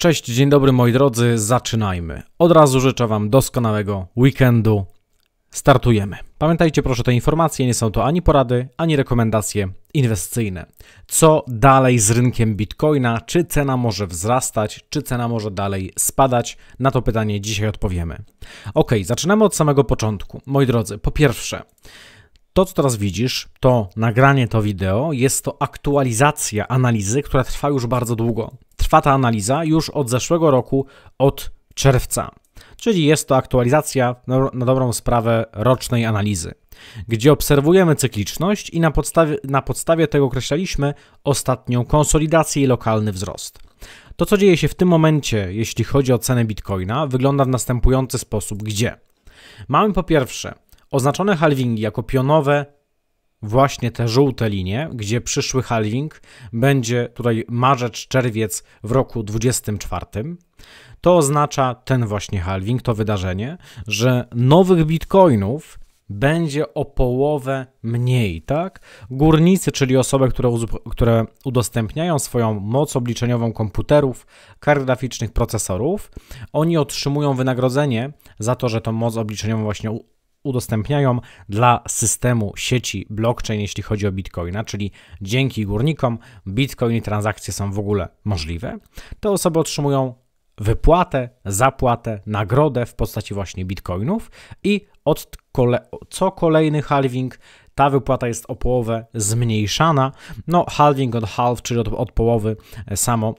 Cześć, dzień dobry moi drodzy, zaczynajmy. Od razu życzę Wam doskonałego weekendu. Startujemy. Pamiętajcie proszę, te informacje nie są to ani porady, ani rekomendacje inwestycyjne. Co dalej z rynkiem bitcoina? Czy cena może wzrastać, czy cena może dalej spadać? Na to pytanie dzisiaj odpowiemy. Ok, zaczynamy od samego początku. Moi drodzy, po pierwsze, to, co teraz widzisz, to nagranie to wideo, jest to aktualizacja analizy, która trwa już bardzo długo. Trwa ta analiza już od zeszłego roku, od czerwca. Czyli jest to aktualizacja na dobrą sprawę rocznej analizy, gdzie obserwujemy cykliczność i na podstawie, na podstawie tego określaliśmy ostatnią konsolidację i lokalny wzrost. To, co dzieje się w tym momencie, jeśli chodzi o cenę bitcoina, wygląda w następujący sposób, gdzie mamy po pierwsze oznaczone halvingi jako pionowe właśnie te żółte linie, gdzie przyszły halving będzie tutaj marzec, czerwiec w roku 2024. To oznacza ten właśnie halving, to wydarzenie, że nowych bitcoinów będzie o połowę mniej, tak? Górnicy, czyli osoby, które, które udostępniają swoją moc obliczeniową komputerów, kart graficznych, procesorów, oni otrzymują wynagrodzenie za to, że tą moc obliczeniową właśnie udostępniają dla systemu sieci blockchain, jeśli chodzi o Bitcoina, czyli dzięki górnikom Bitcoin i transakcje są w ogóle możliwe, te osoby otrzymują wypłatę, zapłatę, nagrodę w postaci właśnie bitcoinów i od kole co kolejny halving ta wypłata jest o połowę zmniejszana. No halving od half, czyli od, od połowy samo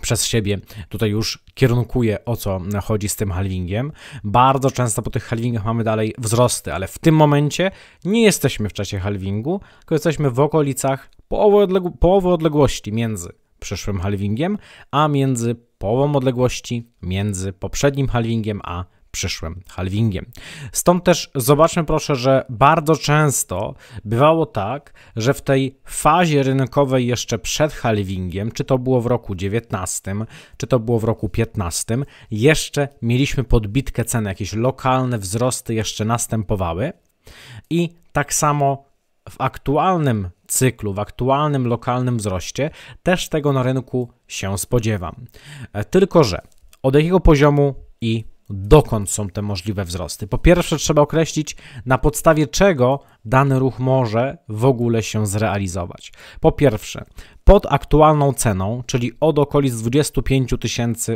przez siebie tutaj już kierunkuje o co chodzi z tym halvingiem. Bardzo często po tych halvingach mamy dalej wzrosty, ale w tym momencie nie jesteśmy w czasie halvingu, tylko jesteśmy w okolicach połowy, połowy odległości między przyszłym halvingiem, a między połową odległości między poprzednim halvingiem a przyszłym halvingiem. Stąd też zobaczmy proszę, że bardzo często bywało tak, że w tej fazie rynkowej jeszcze przed halvingiem, czy to było w roku 19, czy to było w roku 15, jeszcze mieliśmy podbitkę cen, jakieś lokalne wzrosty jeszcze następowały i tak samo w aktualnym cyklu, w aktualnym lokalnym wzroście też tego na rynku się spodziewam. E, tylko że od jakiego poziomu i dokąd są te możliwe wzrosty. Po pierwsze, trzeba określić, na podstawie czego dany ruch może w ogóle się zrealizować. Po pierwsze, pod aktualną ceną, czyli od okolic 25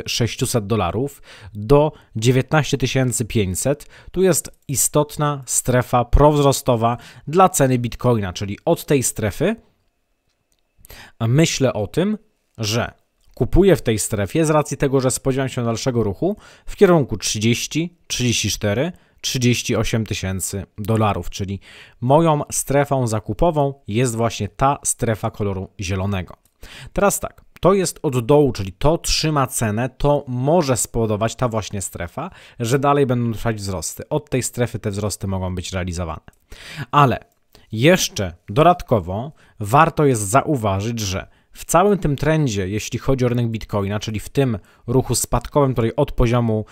600 dolarów do 19 500, tu jest istotna strefa prowzrostowa dla ceny bitcoina, czyli od tej strefy myślę o tym, że kupuję w tej strefie z racji tego, że spodziewam się dalszego ruchu w kierunku 30, 34, 38 tysięcy dolarów, czyli moją strefą zakupową jest właśnie ta strefa koloru zielonego. Teraz tak, to jest od dołu, czyli to trzyma cenę, to może spowodować ta właśnie strefa, że dalej będą trwać wzrosty. Od tej strefy te wzrosty mogą być realizowane. Ale jeszcze dodatkowo warto jest zauważyć, że w całym tym trendzie, jeśli chodzi o rynek Bitcoina, czyli w tym ruchu spadkowym, który od poziomu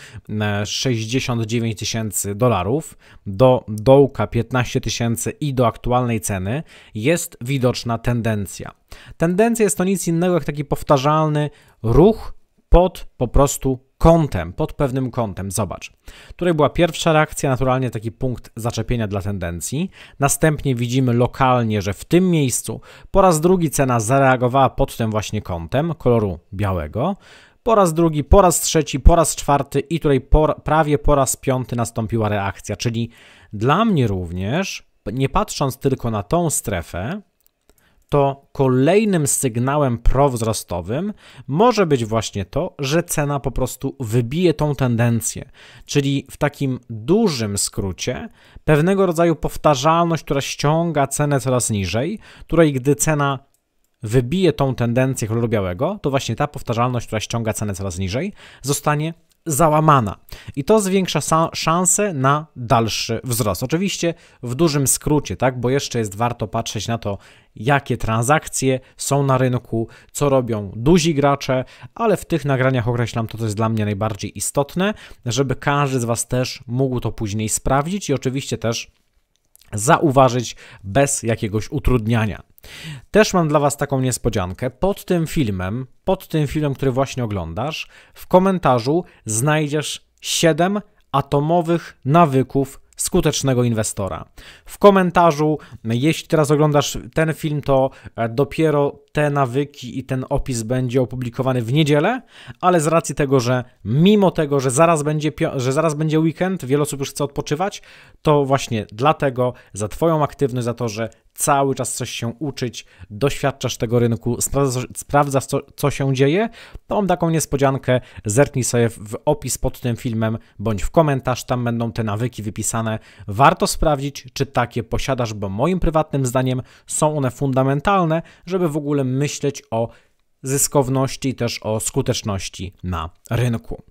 69 e, tysięcy dolarów do dołka 15 tysięcy i do aktualnej ceny, jest widoczna tendencja. Tendencja jest to nic innego jak taki powtarzalny ruch pod po prostu kątem, pod pewnym kątem. Zobacz. Tutaj była pierwsza reakcja, naturalnie taki punkt zaczepienia dla tendencji. Następnie widzimy lokalnie, że w tym miejscu po raz drugi cena zareagowała pod tym właśnie kątem koloru białego po raz drugi, po raz trzeci, po raz czwarty i tutaj po, prawie po raz piąty nastąpiła reakcja. Czyli dla mnie również, nie patrząc tylko na tą strefę, to kolejnym sygnałem prowzrostowym może być właśnie to, że cena po prostu wybije tą tendencję. Czyli w takim dużym skrócie pewnego rodzaju powtarzalność, która ściąga cenę coraz niżej, której gdy cena wybije tą tendencję koloru białego, to właśnie ta powtarzalność, która ściąga cenę coraz niżej, zostanie załamana i to zwiększa szanse na dalszy wzrost. Oczywiście w dużym skrócie, tak, bo jeszcze jest warto patrzeć na to, jakie transakcje są na rynku, co robią duzi gracze, ale w tych nagraniach określam to, co jest dla mnie najbardziej istotne, żeby każdy z Was też mógł to później sprawdzić i oczywiście też zauważyć bez jakiegoś utrudniania. Też mam dla Was taką niespodziankę. Pod tym filmem, pod tym filmem, który właśnie oglądasz, w komentarzu znajdziesz 7 atomowych nawyków skutecznego inwestora. W komentarzu, jeśli teraz oglądasz ten film, to e, dopiero te nawyki i ten opis będzie opublikowany w niedzielę, ale z racji tego, że mimo tego, że zaraz będzie, że zaraz będzie weekend, wiele osób już chce odpoczywać, to właśnie dlatego za Twoją aktywność, za to, że cały czas coś się uczyć, doświadczasz tego rynku, sprawdzasz, sprawdzasz co, co się dzieje, to mam taką niespodziankę, zerknij sobie w opis pod tym filmem bądź w komentarz, tam będą te nawyki wypisane. Warto sprawdzić, czy takie posiadasz, bo moim prywatnym zdaniem są one fundamentalne, żeby w ogóle myśleć o zyskowności też o skuteczności na rynku.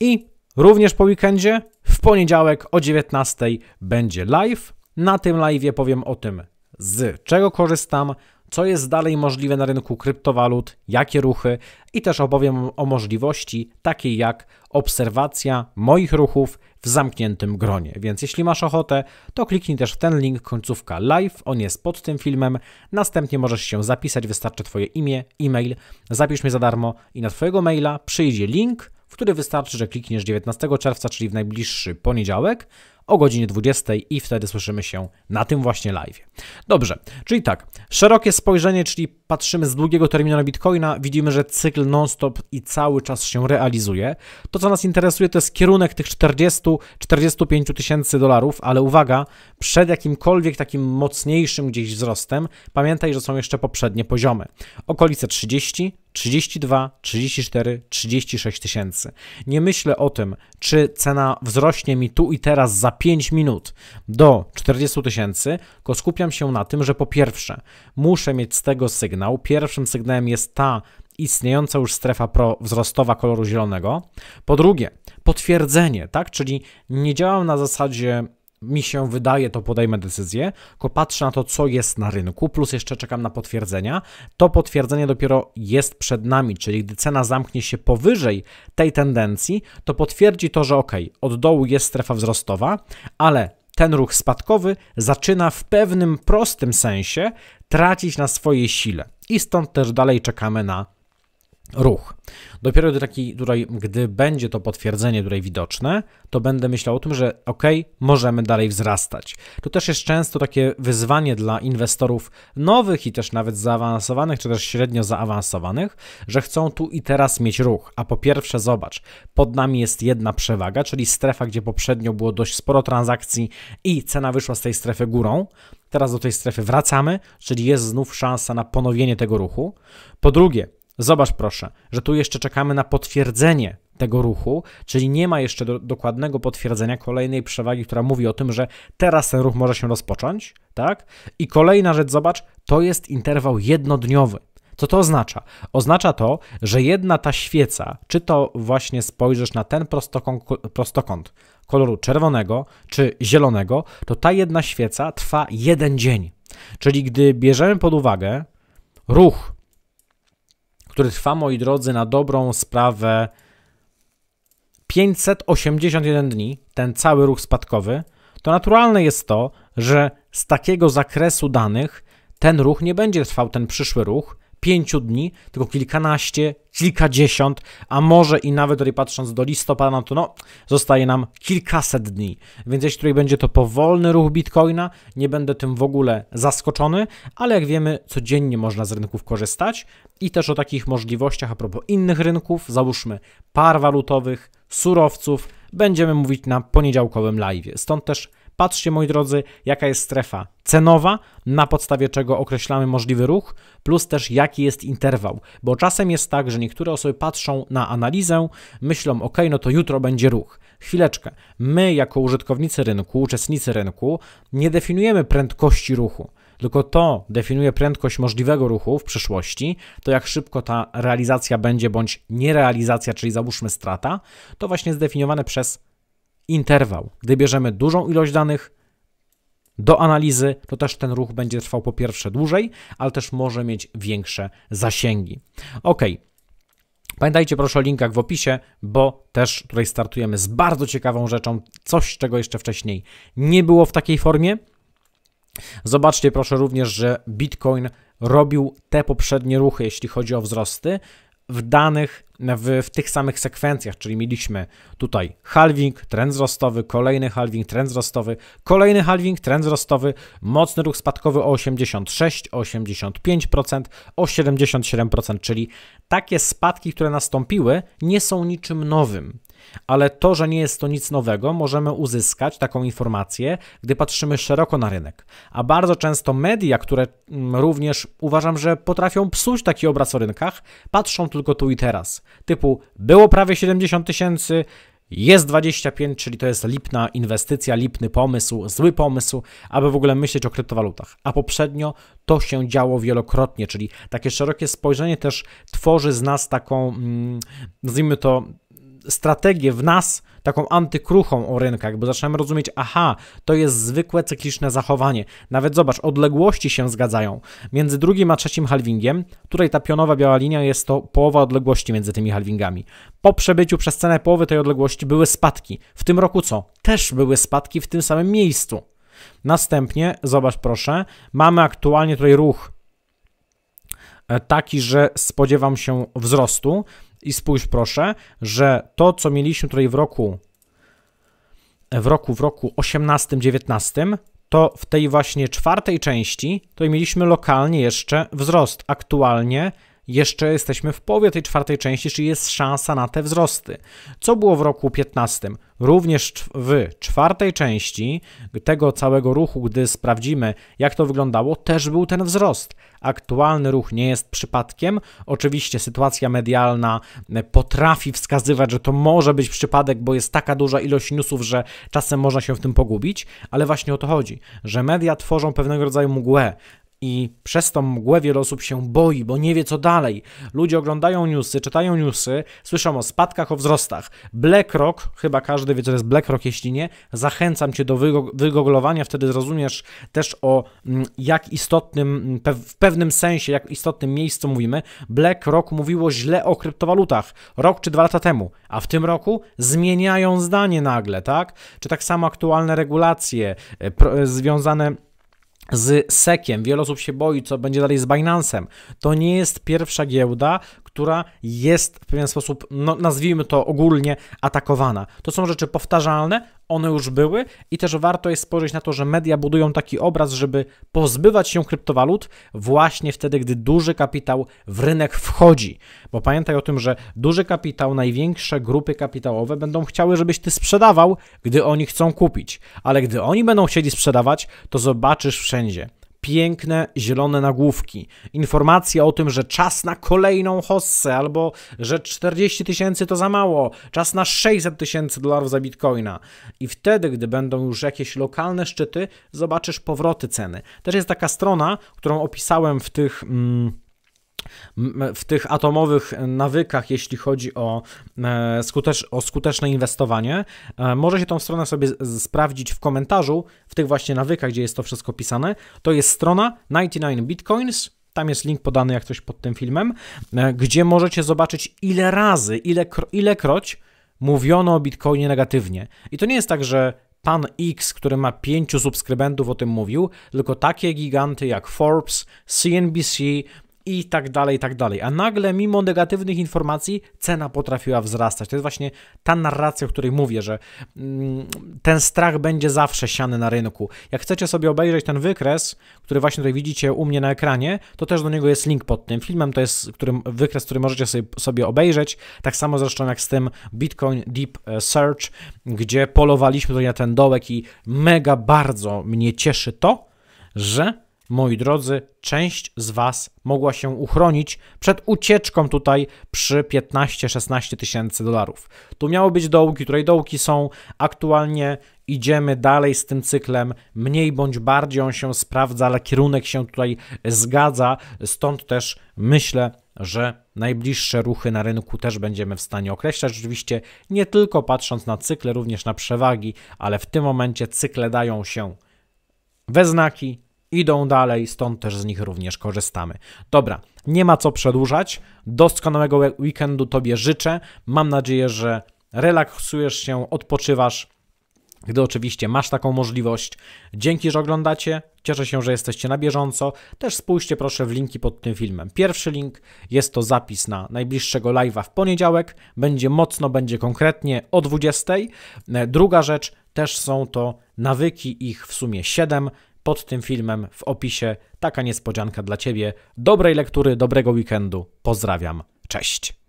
I również po weekendzie, w poniedziałek o 19 będzie live. Na tym live powiem o tym, z czego korzystam, co jest dalej możliwe na rynku kryptowalut, jakie ruchy i też opowiem o możliwości takiej jak obserwacja moich ruchów w zamkniętym gronie. Więc jeśli masz ochotę, to kliknij też w ten link końcówka live, on jest pod tym filmem. Następnie możesz się zapisać, wystarczy Twoje imię, e-mail, zapisz mnie za darmo i na Twojego maila przyjdzie link, w który wystarczy, że klikniesz 19 czerwca, czyli w najbliższy poniedziałek, o godzinie 20 i wtedy słyszymy się na tym właśnie live. Dobrze, czyli tak, szerokie spojrzenie, czyli patrzymy z długiego terminu na Bitcoina, widzimy, że cykl non-stop i cały czas się realizuje. To, co nas interesuje, to jest kierunek tych 40-45 tysięcy dolarów, ale uwaga, przed jakimkolwiek takim mocniejszym gdzieś wzrostem, pamiętaj, że są jeszcze poprzednie poziomy. Okolice 30, 32, 34, 36 tysięcy. Nie myślę o tym, czy cena wzrośnie mi tu i teraz za 5 minut do 40 tysięcy, tylko skupiam się na tym, że po pierwsze muszę mieć z tego sygnał, sygnał. Pierwszym sygnałem jest ta istniejąca już strefa wzrostowa koloru zielonego. Po drugie, potwierdzenie, tak? Czyli nie działam na zasadzie mi się wydaje, to podejmę decyzję, tylko patrzę na to, co jest na rynku, plus jeszcze czekam na potwierdzenia. To potwierdzenie dopiero jest przed nami, czyli gdy cena zamknie się powyżej tej tendencji, to potwierdzi to, że ok, od dołu jest strefa wzrostowa, ale ten ruch spadkowy zaczyna w pewnym prostym sensie tracić na swojej sile. I stąd też dalej czekamy na ruch. Dopiero do taki, tutaj, gdy będzie to potwierdzenie tutaj widoczne, to będę myślał o tym, że ok, możemy dalej wzrastać. To też jest często takie wyzwanie dla inwestorów nowych i też nawet zaawansowanych, czy też średnio zaawansowanych, że chcą tu i teraz mieć ruch. A po pierwsze, zobacz, pod nami jest jedna przewaga, czyli strefa, gdzie poprzednio było dość sporo transakcji i cena wyszła z tej strefy górą. Teraz do tej strefy wracamy, czyli jest znów szansa na ponowienie tego ruchu. Po drugie, Zobacz proszę, że tu jeszcze czekamy na potwierdzenie tego ruchu, czyli nie ma jeszcze do, dokładnego potwierdzenia kolejnej przewagi, która mówi o tym, że teraz ten ruch może się rozpocząć, tak? I kolejna rzecz, zobacz, to jest interwał jednodniowy. Co to oznacza? Oznacza to, że jedna ta świeca, czy to właśnie spojrzysz na ten prostokąt, prostokąt koloru czerwonego czy zielonego, to ta jedna świeca trwa jeden dzień. Czyli gdy bierzemy pod uwagę ruch który trwa, moi drodzy, na dobrą sprawę 581 dni, ten cały ruch spadkowy, to naturalne jest to, że z takiego zakresu danych ten ruch nie będzie trwał, ten przyszły ruch, pięciu dni, tylko kilkanaście, kilkadziesiąt, a może i nawet tutaj patrząc do listopada, no to no, zostaje nam kilkaset dni. Więc jeśli tutaj będzie to powolny ruch Bitcoina, nie będę tym w ogóle zaskoczony, ale jak wiemy, codziennie można z rynków korzystać i też o takich możliwościach a propos innych rynków, załóżmy par walutowych, surowców, będziemy mówić na poniedziałkowym live. Stąd też Patrzcie, moi drodzy, jaka jest strefa cenowa, na podstawie czego określamy możliwy ruch, plus też jaki jest interwał, bo czasem jest tak, że niektóre osoby patrzą na analizę, myślą, ok, no to jutro będzie ruch. Chwileczkę, my jako użytkownicy rynku, uczestnicy rynku, nie definiujemy prędkości ruchu tylko to definiuje prędkość możliwego ruchu w przyszłości, to jak szybko ta realizacja będzie bądź nierealizacja, czyli załóżmy strata, to właśnie zdefiniowane przez interwał. Gdy bierzemy dużą ilość danych do analizy, to też ten ruch będzie trwał po pierwsze dłużej, ale też może mieć większe zasięgi. Ok. Pamiętajcie proszę o linkach w opisie, bo też tutaj startujemy z bardzo ciekawą rzeczą, coś czego jeszcze wcześniej nie było w takiej formie. Zobaczcie proszę również, że Bitcoin robił te poprzednie ruchy, jeśli chodzi o wzrosty, w danych, w, w tych samych sekwencjach, czyli mieliśmy tutaj halving, trend wzrostowy, kolejny halving, trend wzrostowy, kolejny halving, trend wzrostowy, mocny ruch spadkowy o 86, 85%, o 77%, czyli takie spadki, które nastąpiły, nie są niczym nowym ale to, że nie jest to nic nowego, możemy uzyskać taką informację, gdy patrzymy szeroko na rynek. A bardzo często media, które mm, również uważam, że potrafią psuć taki obraz o rynkach, patrzą tylko tu i teraz. Typu było prawie 70 tysięcy, jest 25, czyli to jest lipna inwestycja, lipny pomysł, zły pomysł, aby w ogóle myśleć o kryptowalutach. A poprzednio to się działo wielokrotnie, czyli takie szerokie spojrzenie też tworzy z nas taką, mm, nazwijmy to, strategię w nas taką antykruchą o rynkach, bo zacząłem rozumieć, aha, to jest zwykłe cykliczne zachowanie. Nawet zobacz, odległości się zgadzają. Między drugim a trzecim halvingiem, tutaj ta pionowa biała linia jest to połowa odległości między tymi halvingami. Po przebyciu przez cenę połowy tej odległości były spadki. W tym roku co? Też były spadki w tym samym miejscu. Następnie, zobacz proszę, mamy aktualnie tutaj ruch e, taki, że spodziewam się wzrostu. I spójrz proszę, że to, co mieliśmy tutaj w roku w roku, w roku 18-19, to w tej właśnie czwartej części, to mieliśmy lokalnie jeszcze wzrost. Aktualnie jeszcze jesteśmy w połowie tej czwartej części, czyli jest szansa na te wzrosty. Co było w roku 15? Również w czwartej części tego całego ruchu, gdy sprawdzimy, jak to wyglądało, też był ten wzrost. Aktualny ruch nie jest przypadkiem. Oczywiście sytuacja medialna e, potrafi wskazywać, że to może być przypadek, bo jest taka duża ilość newsów, że czasem można się w tym pogubić, ale właśnie o to chodzi, że media tworzą pewnego rodzaju mgłę i przez tą mgłę wiele osób się boi, bo nie wie co dalej. Ludzie oglądają newsy, czytają newsy, słyszą o spadkach, o wzrostach. BlackRock, chyba każdy wie co to jest BlackRock, jeśli nie, zachęcam Cię do wygooglowania, wtedy zrozumiesz też o mm, jak istotnym, mm, w pewnym sensie, jak istotnym miejscu mówimy. BlackRock mówiło źle o kryptowalutach rok czy dwa lata temu, a w tym roku zmieniają zdanie nagle, tak? Czy tak samo aktualne regulacje e, e, związane z SEKiem. Wiele osób się boi, co będzie dalej z Binance'em. To nie jest pierwsza giełda, która jest w pewien sposób, no, nazwijmy to ogólnie, atakowana. To są rzeczy powtarzalne, one już były i też warto jest spojrzeć na to, że media budują taki obraz, żeby pozbywać się kryptowalut właśnie wtedy, gdy duży kapitał w rynek wchodzi. Bo pamiętaj o tym, że duży kapitał, największe grupy kapitałowe będą chciały, żebyś ty sprzedawał, gdy oni chcą kupić. Ale gdy oni będą chcieli sprzedawać, to zobaczysz wszędzie piękne zielone nagłówki. Informacja o tym, że czas na kolejną hossę, albo że 40 tysięcy to za mało, czas na 600 tysięcy dolarów za bitcoina. I wtedy, gdy będą już jakieś lokalne szczyty, zobaczysz powroty ceny. Też jest taka strona, którą opisałem w tych. Mm, w tych atomowych e, nawykach, jeśli chodzi o, e, skutecz, o skuteczne inwestowanie. E, może się tą stronę sobie sprawdzić w komentarzu, w tych właśnie nawykach, gdzie jest to wszystko pisane. To jest strona 99 Bitcoins. Tam jest link podany jak coś pod tym filmem, gdzie możecie zobaczyć ile razy, ile, ilekroć mówiono o Bitcoinie negatywnie. I to nie jest tak, że pan X, który ma pięciu subskrybentów, o tym mówił, tylko takie giganty jak Forbes, CNBC, i tak dalej, i tak dalej. A nagle, mimo negatywnych informacji, cena potrafiła wzrastać. To jest właśnie ta narracja, o której mówię, że mm, ten strach będzie zawsze siany na rynku. Jak chcecie sobie obejrzeć ten wykres, który właśnie tutaj widzicie u mnie na ekranie, to też do niego jest link pod tym filmem. To jest wykres, który możecie sobie, sobie obejrzeć. Tak samo zresztą jak z tym Bitcoin Deep e, Search, gdzie polowaliśmy tutaj na ten dołek i mega bardzo mnie cieszy to, że moi drodzy, część z Was mogła się uchronić przed ucieczką tutaj przy 15-16 tysięcy dolarów. Tu miały być dołki, której dołki są. Aktualnie idziemy dalej z tym cyklem, mniej bądź bardziej on się sprawdza, ale kierunek się tutaj zgadza, stąd też myślę, że najbliższe ruchy na rynku też będziemy w stanie określać. Oczywiście nie tylko patrząc na cykle, również na przewagi, ale w tym momencie cykle dają się we znaki, idą dalej, stąd też z nich również korzystamy. Dobra, nie ma co przedłużać. Doskonałego weekendu Tobie życzę. Mam nadzieję, że relaksujesz się, odpoczywasz, gdy oczywiście masz taką możliwość. Dzięki, że oglądacie. Cieszę się, że jesteście na bieżąco. Też spójrzcie proszę w linki pod tym filmem. Pierwszy link jest to zapis na najbliższego live'a w poniedziałek. Będzie mocno, będzie konkretnie o 20. Druga rzecz też są to nawyki, ich w sumie 7 pod tym filmem w opisie. Taka niespodzianka dla Ciebie. Dobrej lektury, dobrego weekendu. Pozdrawiam. Cześć.